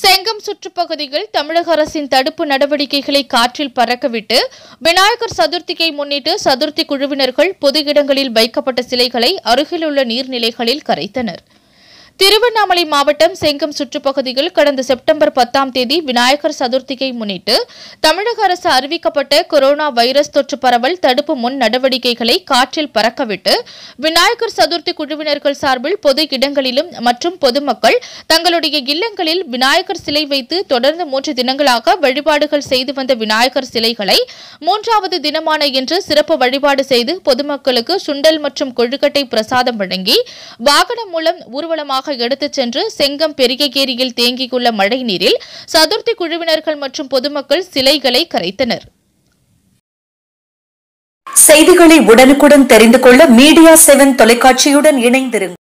செங்கம் சுற்றுப்பகுதியில் தமிழக அரசின் தடுப்பு நடவடிக்கைகளை காற்றில் பறக்கவிட்டு விநாயகர் சதுர்த்தியை முன்னிட்டு சதுர்த்தி குழுவினர்கள் பொது இடங்களில் வைக்கப்பட்ட சிலைகளை அருகிலுள்ள நீர்நிலைகளில் கரைத்தனா் திருவண்ணாமலை மாவட்டம் செங்கம் சுற்றுப்பகுதியில் கடந்த செப்டம்பர் பத்தாம் தேதி விநாயகர் சதுர்த்தியை முன்னிட்டு தமிழக அரசு அறிவிக்கப்பட்ட கொரோனா வைரஸ் தொற்று பரவல் தடுப்பு முன் நடவடிக்கைகளை காற்றில் பறக்கவிட்டு விநாயகர் சதுர்த்தி குழுவினர்கள் சார்பில் பொது இடங்களிலும் மற்றும் பொதுமக்கள் தங்களுடைய இல்லங்களில் விநாயகர் சிலை வைத்து தொடர்ந்து மூன்று தினங்களாக வழிபாடுகள் செய்து வந்த விநாயகர் சிலைகளை மூன்றாவது தினமான இன்று சிறப்பு வழிபாடு செய்து பொதுமக்களுக்கு சுண்டல் மற்றும் கொழுக்கட்டை பிரசாதம் வழங்கி வாகனம் மூலம் ஊர்வலமாக தாமாக எடுத்துச் சென்று செங்கம் பெரியகேரியில் தேங்கியுள்ள மழை நீரில் சதுர்த்தி குழுவினர்கள் மற்றும் பொதுமக்கள் சிலைகளை கரைத்தனர் செய்திகளை உடனுக்குடன் தெரிந்து கொள்ள மீடியா செவன் தொலைக்காட்சியுடன் இணைந்திருங்கள்